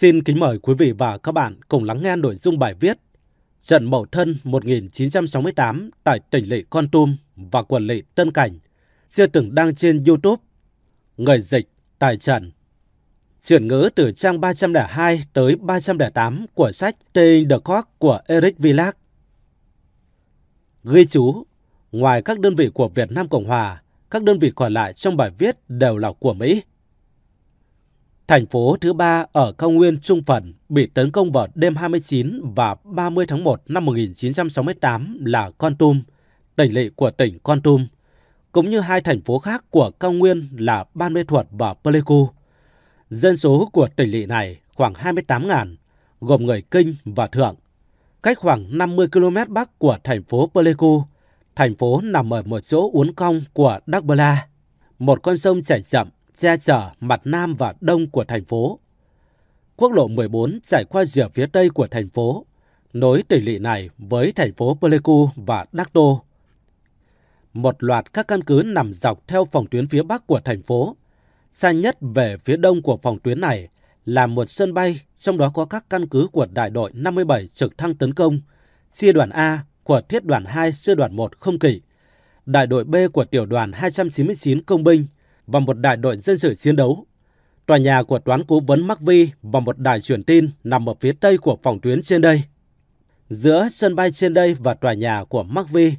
Xin kính mời quý vị và các bạn cùng lắng nghe nội dung bài viết Trận Mậu Thân 1968 tại tỉnh lỵ Con Tum và quận lỵ Tân Cảnh chưa từng đăng trên YouTube. Người dịch tài trận Chuyển ngữ từ trang 302 tới 308 của sách The Cock của Eric Villac. Ghi chú, ngoài các đơn vị của Việt Nam Cộng Hòa, các đơn vị còn lại trong bài viết đều là của Mỹ. Thành phố thứ ba ở cao nguyên Trung Phần bị tấn công vào đêm 29 và 30 tháng 1 năm 1968 là Con Tum, tỉnh lỵ của tỉnh Con Tum, cũng như hai thành phố khác của cao nguyên là Ban Mê Thuột và Pleiku. Dân số của tỉnh lỵ này khoảng 28.000, gồm người Kinh và Thượng. Cách khoảng 50 km bắc của thành phố Pleiku, thành phố nằm ở một chỗ uốn cong của Đắc Bơ La, một con sông chảy chậm che chở mặt nam và đông của thành phố. Quốc lộ 14 chạy qua rìa phía tây của thành phố, nối tỉnh lỵ này với thành phố Pleiku và Đắc Đô. Một loạt các căn cứ nằm dọc theo phòng tuyến phía bắc của thành phố. Xa nhất về phía đông của phòng tuyến này là một sân bay, trong đó có các căn cứ của đại đội 57 trực thăng tấn công, chia đoàn A của thiết đoàn 2 sư đoàn 1 không kỵ, đại đội B của tiểu đoàn 299 công binh – và một đại đội dân sự chiến đấu. Tòa nhà của toán cố vấn Mắc Vi và một đài truyền tin nằm ở phía tây của phòng tuyến trên đây. Giữa sân bay trên đây và tòa nhà của Mắc Vi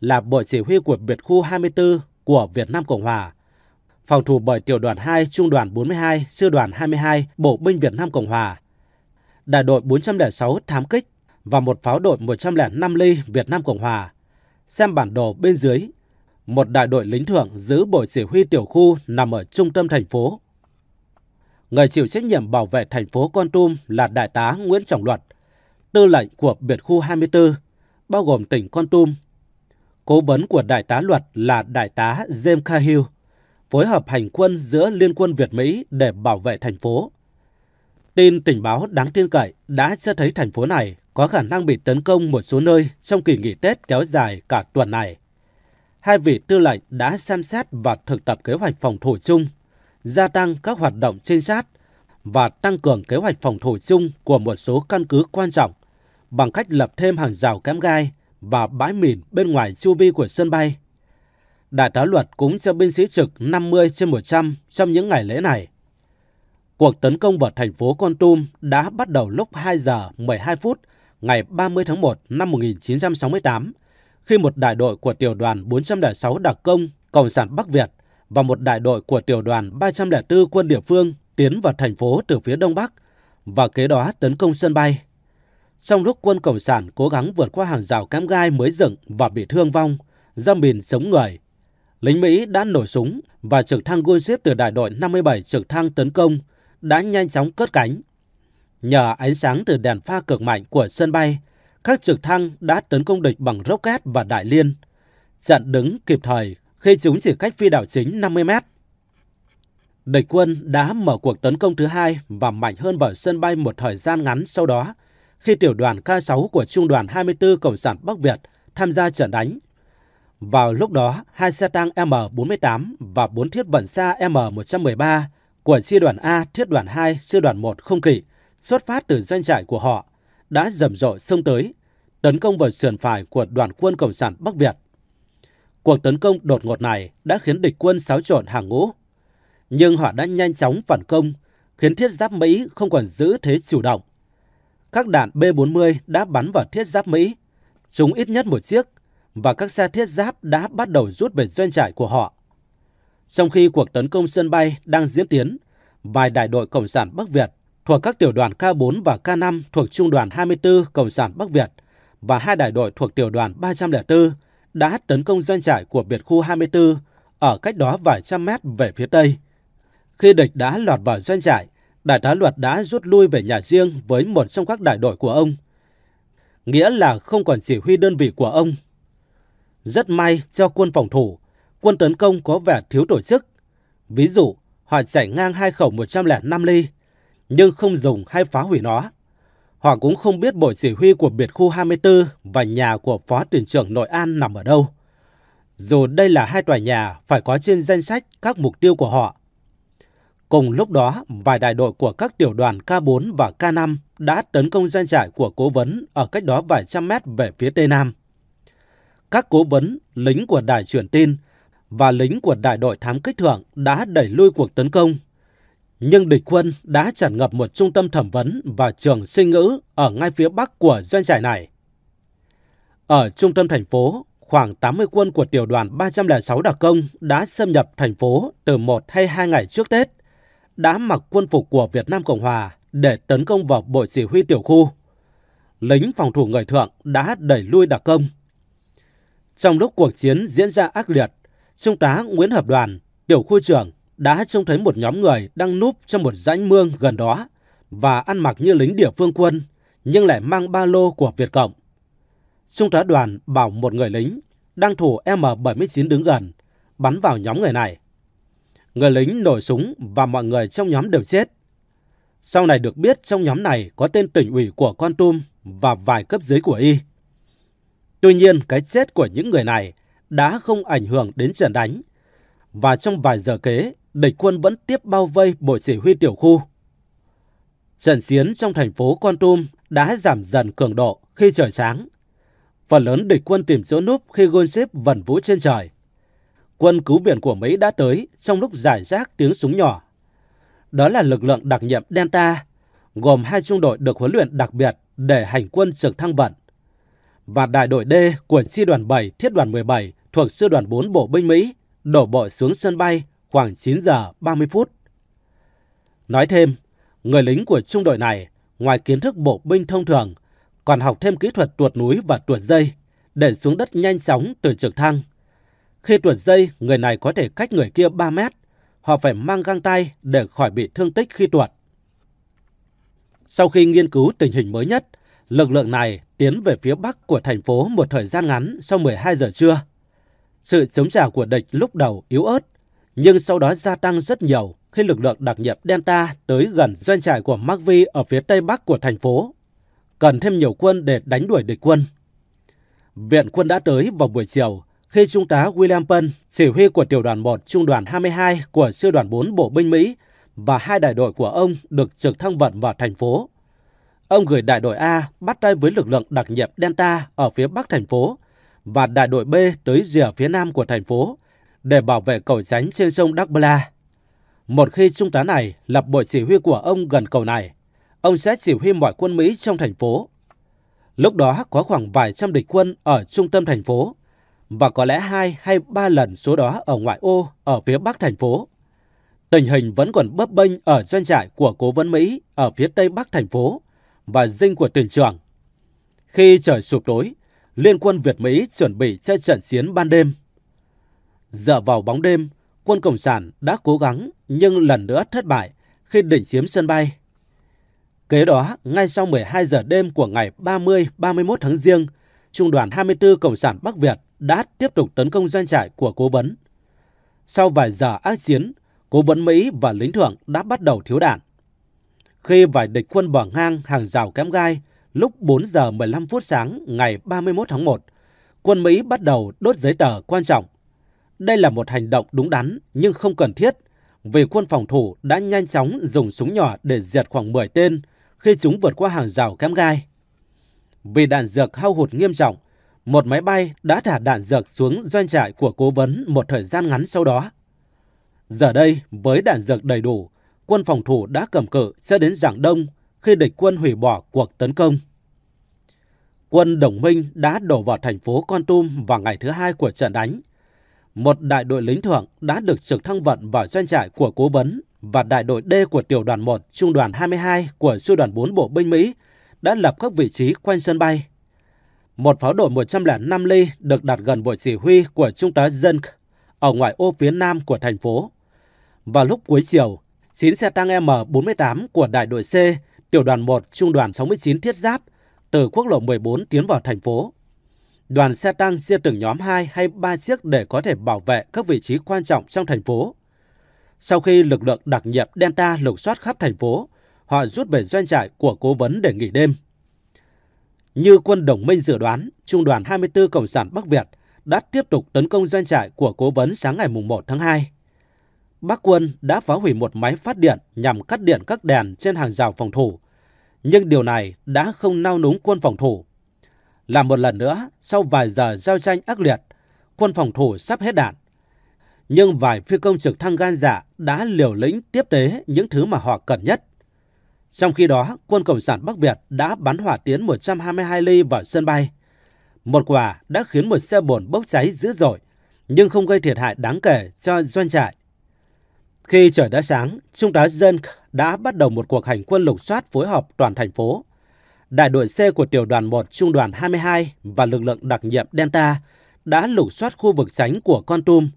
là bộ chỉ huy của biệt khu 24 của Việt Nam Cộng Hòa, phòng thủ bởi tiểu đoàn 2 trung đoàn 42 sư đoàn 22 Bộ binh Việt Nam Cộng Hòa, đại đội 406 thám kích và một pháo đội 105 ly Việt Nam Cộng Hòa. Xem bản đồ bên dưới một đại đội lính thưởng giữ bộ chỉ huy tiểu khu nằm ở trung tâm thành phố. Người chịu trách nhiệm bảo vệ thành phố Con Tum là Đại tá Nguyễn Trọng Luật, tư lệnh của biệt khu 24, bao gồm tỉnh Con Tum. Cố vấn của Đại tá Luật là Đại tá James Cahill, phối hợp hành quân giữa Liên quân Việt-Mỹ để bảo vệ thành phố. Tin tình báo đáng tin cậy đã cho thấy thành phố này có khả năng bị tấn công một số nơi trong kỳ nghỉ Tết kéo dài cả tuần này hai vị tư lệnh đã xem xét và thực tập kế hoạch phòng thủ chung, gia tăng các hoạt động trinh sát và tăng cường kế hoạch phòng thủ chung của một số căn cứ quan trọng bằng cách lập thêm hàng rào kém gai và bãi mìn bên ngoài chu vi của sân bay. Đại tá luật cũng cho binh sĩ trực 50 trên 100 trong những ngày lễ này. Cuộc tấn công vào thành phố Con Tum đã bắt đầu lúc 2 giờ 12 phút ngày 30 tháng 1 năm 1968 khi một đại đội của tiểu đoàn 406 đặc công Cộng sản Bắc Việt và một đại đội của tiểu đoàn 304 quân địa phương tiến vào thành phố từ phía đông bắc và kế đó tấn công sân bay. Trong lúc quân Cộng sản cố gắng vượt qua hàng rào cám gai mới dựng và bị thương vong, ra mìn sống người, lính Mỹ đã nổ súng và trực thăng gunship từ đại đội 57 trực thăng tấn công đã nhanh chóng cất cánh. Nhờ ánh sáng từ đèn pha cực mạnh của sân bay các trực thăng đã tấn công địch bằng rocket và đại liên, chặn đứng kịp thời khi chúng chỉ cách phi đảo chính 50 mét. Địch quân đã mở cuộc tấn công thứ hai và mạnh hơn vào sân bay một thời gian ngắn sau đó khi tiểu đoàn K6 của Trung đoàn 24 Cộng sản Bắc Việt tham gia trận đánh. Vào lúc đó, hai xe tăng M48 và bốn thiết vận xa M113 của Chi đoàn A, Thiết đoàn 2, Sư đoàn 1 không kỵ xuất phát từ doanh trại của họ đã rầm rộ xông tới tấn công vào sườn phải của đoàn quân Cộng sản Bắc Việt. Cuộc tấn công đột ngột này đã khiến địch quân xáo trộn hàng ngũ. Nhưng họ đã nhanh chóng phản công, khiến thiết giáp Mỹ không còn giữ thế chủ động. Các đạn B-40 đã bắn vào thiết giáp Mỹ, chúng ít nhất một chiếc, và các xe thiết giáp đã bắt đầu rút về doanh trại của họ. Trong khi cuộc tấn công sân bay đang diễn tiến, vài đại đội Cộng sản Bắc Việt thuộc các tiểu đoàn K4 và K5 thuộc Trung đoàn 24 Cộng sản Bắc Việt – và hai đại đội thuộc tiểu đoàn 304 đã tấn công doanh trại của biệt khu 24 ở cách đó vài trăm mét về phía tây. Khi địch đã lọt vào doanh trại, đại tá luật đã rút lui về nhà riêng với một trong các đại đội của ông. Nghĩa là không còn chỉ huy đơn vị của ông. Rất may cho quân phòng thủ, quân tấn công có vẻ thiếu tổ chức. Ví dụ, họ chạy ngang hai khẩu 105 ly, nhưng không dùng hay phá hủy nó. Họ cũng không biết bộ chỉ huy của biệt khu 24 và nhà của phó tuyển trưởng Nội An nằm ở đâu. Dù đây là hai tòa nhà phải có trên danh sách các mục tiêu của họ. Cùng lúc đó, vài đại đội của các tiểu đoàn K4 và K5 đã tấn công doanh trại của cố vấn ở cách đó vài trăm mét về phía Tây Nam. Các cố vấn, lính của đài truyền tin và lính của đại đội thám kích thượng đã đẩy lui cuộc tấn công nhưng địch quân đã tràn ngập một trung tâm thẩm vấn và trường sinh ngữ ở ngay phía bắc của doanh trại này. Ở trung tâm thành phố, khoảng 80 quân của tiểu đoàn 306 đặc công đã xâm nhập thành phố từ một hay hai ngày trước Tết, đã mặc quân phục của Việt Nam Cộng Hòa để tấn công vào bộ chỉ huy tiểu khu. Lính phòng thủ người thượng đã đẩy lui đặc công. Trong lúc cuộc chiến diễn ra ác liệt, Trung tá Nguyễn Hợp Đoàn, tiểu khu trưởng đã trông thấy một nhóm người đang núp trong một rãnh mương gần đó và ăn mặc như lính địa phương quân, nhưng lại mang ba lô của Việt Cộng. Trung tá đoàn bảo một người lính đang thủ M79 đứng gần, bắn vào nhóm người này. Người lính nổ súng và mọi người trong nhóm đều chết. Sau này được biết trong nhóm này có tên tỉnh ủy của Con Tum và vài cấp dưới của Y. Tuy nhiên, cái chết của những người này đã không ảnh hưởng đến trận đánh. Và trong vài giờ kế, địch quân vẫn tiếp bao vây bộ chỉ huy tiểu khu. Trận chiến trong thành phố Con Tum đã giảm dần cường độ khi trời sáng. Phần lớn địch quân tìm chỗ núp khi gôn xếp vần vũ trên trời. Quân cứu viện của Mỹ đã tới trong lúc giải rác tiếng súng nhỏ. Đó là lực lượng đặc nhiệm Delta, gồm hai trung đội được huấn luyện đặc biệt để hành quân trực thăng vận và đại đội D của sư đoàn 7 thiết đoàn 17 thuộc sư đoàn 4 bộ binh Mỹ đổ bộ xuống sân bay khoảng 9 giờ 30 phút. Nói thêm, người lính của trung đội này ngoài kiến thức bộ binh thông thường còn học thêm kỹ thuật tuột núi và tuột dây để xuống đất nhanh chóng từ trực thăng. Khi tuột dây, người này có thể cách người kia 3 mét. Họ phải mang găng tay để khỏi bị thương tích khi tuột. Sau khi nghiên cứu tình hình mới nhất, lực lượng này tiến về phía bắc của thành phố một thời gian ngắn sau 12 giờ trưa. Sự chống trả của địch lúc đầu yếu ớt, nhưng sau đó gia tăng rất nhiều khi lực lượng đặc nhiệm Delta tới gần doanh trại của McVie ở phía tây bắc của thành phố. Cần thêm nhiều quân để đánh đuổi địch quân. Viện quân đã tới vào buổi chiều khi Trung tá William Penn, chỉ huy của tiểu đoàn 1 Trung đoàn 22 của Sư đoàn 4 Bộ binh Mỹ và hai đại đội của ông được trực thăng vận vào thành phố. Ông gửi đại đội A bắt tay với lực lượng đặc nhiệm Delta ở phía bắc thành phố và đại đội B tới rìa phía nam của thành phố, để bảo vệ cầu tránh trên sông Đắk Bla. Một khi trung tá này lập bộ chỉ huy của ông gần cầu này, ông sẽ chỉ huy mọi quân Mỹ trong thành phố. Lúc đó có khoảng vài trăm địch quân ở trung tâm thành phố và có lẽ hai hay ba lần số đó ở ngoại ô ở phía bắc thành phố. Tình hình vẫn còn bấp bênh ở doanh trại của cố vấn Mỹ ở phía tây bắc thành phố và dinh của tuyển trưởng. Khi trời sụp tối, Liên quân Việt Mỹ chuẩn bị cho trận chiến ban đêm. Dựa vào bóng đêm, quân Cộng sản đã cố gắng nhưng lần nữa thất bại khi định chiếm sân bay. Kế đó, ngay sau 12 giờ đêm của ngày 30-31 tháng Giêng, Trung đoàn 24 Cộng sản Bắc Việt đã tiếp tục tấn công doanh trại của cố vấn. Sau vài giờ ác chiến, cố vấn Mỹ và lính thưởng đã bắt đầu thiếu đạn. Khi vài địch quân bỏ ngang hàng rào kém gai, lúc 4 giờ 15 phút sáng ngày 31 tháng 1, quân Mỹ bắt đầu đốt giấy tờ quan trọng đây là một hành động đúng đắn nhưng không cần thiết, vì quân phòng thủ đã nhanh chóng dùng súng nhỏ để diệt khoảng 10 tên khi chúng vượt qua hàng rào kém gai. Vì đạn dược hao hụt nghiêm trọng, một máy bay đã thả đạn dược xuống doanh trại của cố vấn một thời gian ngắn sau đó. Giờ đây, với đạn dược đầy đủ, quân phòng thủ đã cầm cự cho đến Giảng Đông khi địch quân hủy bỏ cuộc tấn công. Quân đồng minh đã đổ vào thành phố Con Tum vào ngày thứ hai của trận đánh một đại đội lính thưởng đã được trực thăng vận vào doanh trại của cố vấn và đại đội D của tiểu đoàn 1 trung đoàn 22 của sư đoàn 4 bộ binh Mỹ đã lập các vị trí quanh sân bay. Một pháo đội 105 ly được đặt gần bộ chỉ huy của trung tá Dân ở ngoài ô phía nam của thành phố. Vào lúc cuối chiều, 9 xe tăng M48 của đại đội C, tiểu đoàn 1 trung đoàn 69 thiết giáp từ quốc lộ 14 tiến vào thành phố. Đoàn xe tăng chia từng nhóm 2 hay 3 chiếc để có thể bảo vệ các vị trí quan trọng trong thành phố. Sau khi lực lượng đặc nhiệm Delta lục soát khắp thành phố, họ rút về doanh trại của cố vấn để nghỉ đêm. Như quân đồng minh dự đoán, Trung đoàn 24 Cộng sản Bắc Việt đã tiếp tục tấn công doanh trại của cố vấn sáng ngày 1 tháng 2. Bắc quân đã phá hủy một máy phát điện nhằm cắt điện các đèn trên hàng rào phòng thủ. Nhưng điều này đã không nao núng quân phòng thủ là một lần nữa sau vài giờ giao tranh ác liệt, quân phòng thủ sắp hết đạn. Nhưng vài phi công trực thăng gan dạ đã liều lĩnh tiếp tế những thứ mà họ cần nhất. Trong khi đó, quân Cộng sản Bắc Việt đã bắn hỏa tiến 122 ly vào sân bay. Một quả đã khiến một xe bồn bốc cháy dữ dội, nhưng không gây thiệt hại đáng kể cho doanh trại. Khi trời đã sáng, Trung tá Dân đã bắt đầu một cuộc hành quân lục soát phối hợp toàn thành phố đại đội xe của tiểu đoàn 1 trung đoàn 22 và lực lượng đặc nhiệm Delta đã lục soát khu vực tránh của Con Tum,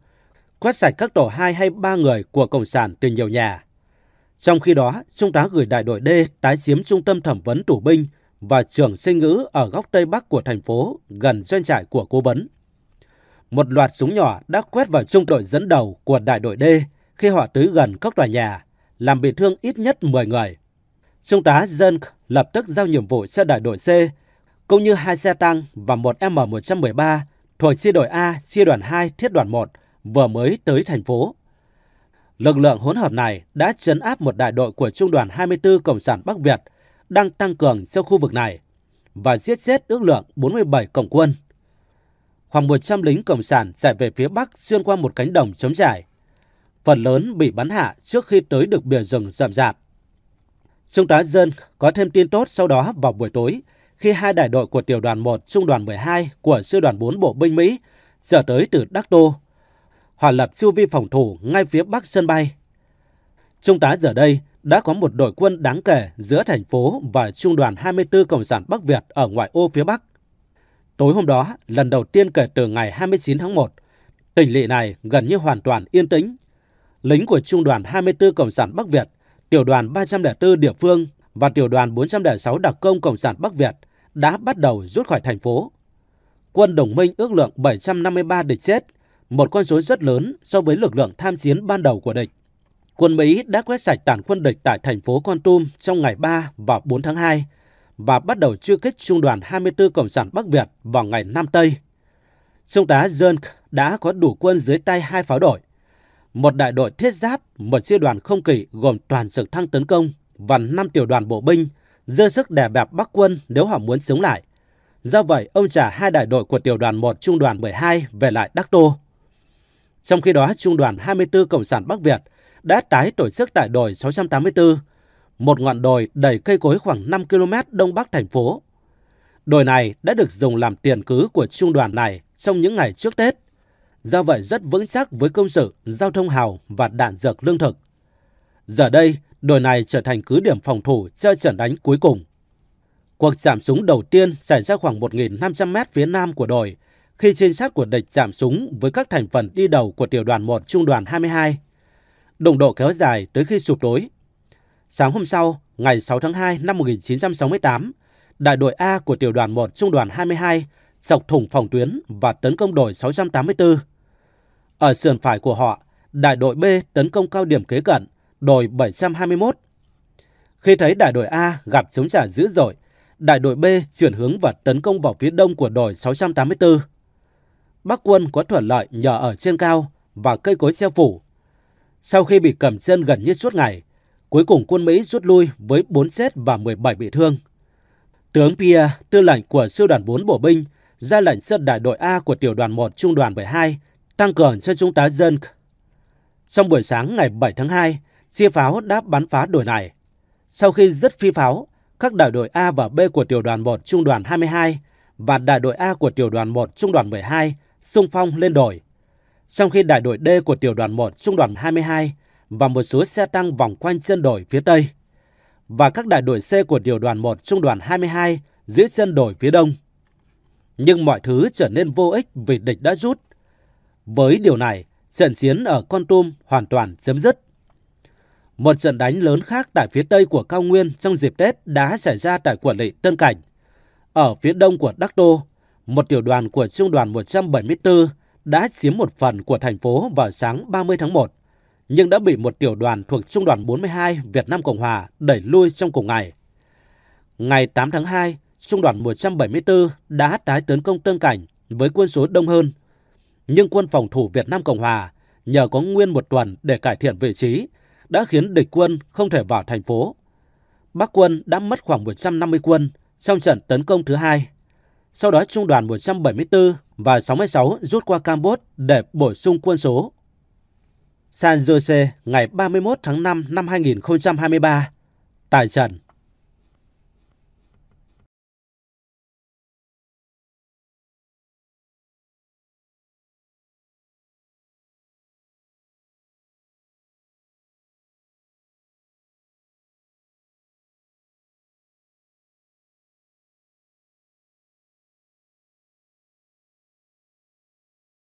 quét sạch các tổ 2 hay 3 người của Cộng sản từ nhiều nhà. Trong khi đó, Trung tá gửi đại đội D tái chiếm trung tâm thẩm vấn tù binh và trường sinh ngữ ở góc Tây Bắc của thành phố gần doanh trại của cố vấn. Một loạt súng nhỏ đã quét vào trung đội dẫn đầu của đại đội D khi họ tới gần các tòa nhà, làm bị thương ít nhất 10 người Trung tá Dân lập tức giao nhiệm vụ cho đại đội C, cũng như hai xe tăng và một M113 thuộc chi đội A, chi đoàn 2, thiết đoàn 1 vừa mới tới thành phố. Lực lượng hỗn hợp này đã chấn áp một đại đội của Trung đoàn 24 Cộng sản Bắc Việt đang tăng cường trong khu vực này và giết chết ước lượng 47 cổng quân. Khoảng 100 lính Cộng sản chạy về phía Bắc xuyên qua một cánh đồng chống trải. Phần lớn bị bắn hạ trước khi tới được bìa rừng rậm rạp. Trung tá Dân có thêm tin tốt sau đó vào buổi tối khi hai đại đội của tiểu đoàn 1 trung đoàn 12 của sư đoàn 4 bộ binh Mỹ trở tới từ Đắc Tô. Họ lập siêu vi phòng thủ ngay phía bắc sân bay. Trung tá giờ đây đã có một đội quân đáng kể giữa thành phố và trung đoàn 24 Cộng sản Bắc Việt ở ngoại ô phía Bắc. Tối hôm đó, lần đầu tiên kể từ ngày 29 tháng 1, tỉnh lỵ này gần như hoàn toàn yên tĩnh. Lính của trung đoàn 24 Cộng sản Bắc Việt – tiểu đoàn 304 địa phương và tiểu đoàn 406 đặc công Cộng sản Bắc Việt đã bắt đầu rút khỏi thành phố. Quân đồng minh ước lượng 753 địch chết, một con số rất lớn so với lực lượng tham chiến ban đầu của địch. Quân Mỹ đã quét sạch tàn quân địch tại thành phố Con Tum trong ngày 3 và 4 tháng 2 và bắt đầu truy kích trung đoàn 24 Cộng sản Bắc Việt vào ngày 5 Tây. Trung tá Junk đã có đủ quân dưới tay hai pháo đội một đại đội thiết giáp, một sư đoàn không kỵ gồm toàn trực thăng tấn công và 5 tiểu đoàn bộ binh dơ sức đè bẹp Bắc quân nếu họ muốn sống lại. Do vậy, ông trả hai đại đội của tiểu đoàn 1 trung đoàn 12 về lại Đắc Tô. Trong khi đó, trung đoàn 24 Cộng sản Bắc Việt đã tái tổ chức tại đồi 684, một ngọn đồi đầy cây cối khoảng 5 km đông bắc thành phố. Đồi này đã được dùng làm tiền cứ của trung đoàn này trong những ngày trước Tết do vậy rất vững chắc với công sự, giao thông hào và đạn dược lương thực. Giờ đây, đồi này trở thành cứ điểm phòng thủ cho trận đánh cuối cùng. Cuộc chạm súng đầu tiên xảy ra khoảng 1.500 mét phía nam của đồi, khi trinh sát của địch chạm súng với các thành phần đi đầu của tiểu đoàn 1 trung đoàn 22. Đồng độ kéo dài tới khi sụp tối. Sáng hôm sau, ngày 6 tháng 2 năm 1968, đại đội A của tiểu đoàn 1 trung đoàn 22 dọc thủng phòng tuyến và tấn công đồi 684. Ở sườn phải của họ, đại đội B tấn công cao điểm kế cận, đồi 721. Khi thấy đại đội A gặp chống trả dữ dội, đại đội B chuyển hướng và tấn công vào phía đông của đồi 684. Bắc quân có thuận lợi nhờ ở trên cao và cây cối che phủ. Sau khi bị cầm chân gần như suốt ngày, cuối cùng quân Mỹ rút lui với 4 chết và 17 bị thương. Tướng Pierre, tư lệnh của sư đoàn 4 bộ binh, ra lệnh dẫn đại đội A của tiểu đoàn 1 trung đoàn 12 tăng cường cho trung tá dân. Trong buổi sáng ngày 7 tháng 2, chia pháo đã bắn phá đồi này. Sau khi dứt phi pháo, các đại đội A và B của tiểu đoàn 1 trung đoàn 22 và đại đội A của tiểu đoàn 1 trung đoàn 12 xung phong lên đồi. Trong khi đại đội D của tiểu đoàn 1 trung đoàn 22 và một số xe tăng vòng quanh chân đồi phía Tây và các đại đội C của tiểu đoàn 1 trung đoàn 22 giữ chân đồi phía Đông. Nhưng mọi thứ trở nên vô ích vì địch đã rút với điều này, trận chiến ở Con Tum hoàn toàn chấm dứt. Một trận đánh lớn khác tại phía tây của cao nguyên trong dịp Tết đã xảy ra tại quận lỵ Tân Cảnh. Ở phía đông của Đắc Đô, một tiểu đoàn của trung đoàn 174 đã chiếm một phần của thành phố vào sáng 30 tháng 1, nhưng đã bị một tiểu đoàn thuộc trung đoàn 42 Việt Nam Cộng Hòa đẩy lui trong cùng ngày. Ngày 8 tháng 2, trung đoàn 174 đã tái tấn công Tân Cảnh với quân số đông hơn nhưng quân phòng thủ Việt Nam Cộng Hòa nhờ có nguyên một tuần để cải thiện vị trí đã khiến địch quân không thể vào thành phố. Bắc quân đã mất khoảng 150 quân trong trận tấn công thứ hai. Sau đó trung đoàn 174 và 66 rút qua Campuchia để bổ sung quân số. San Jose ngày 31 tháng 5 năm 2023, tại trận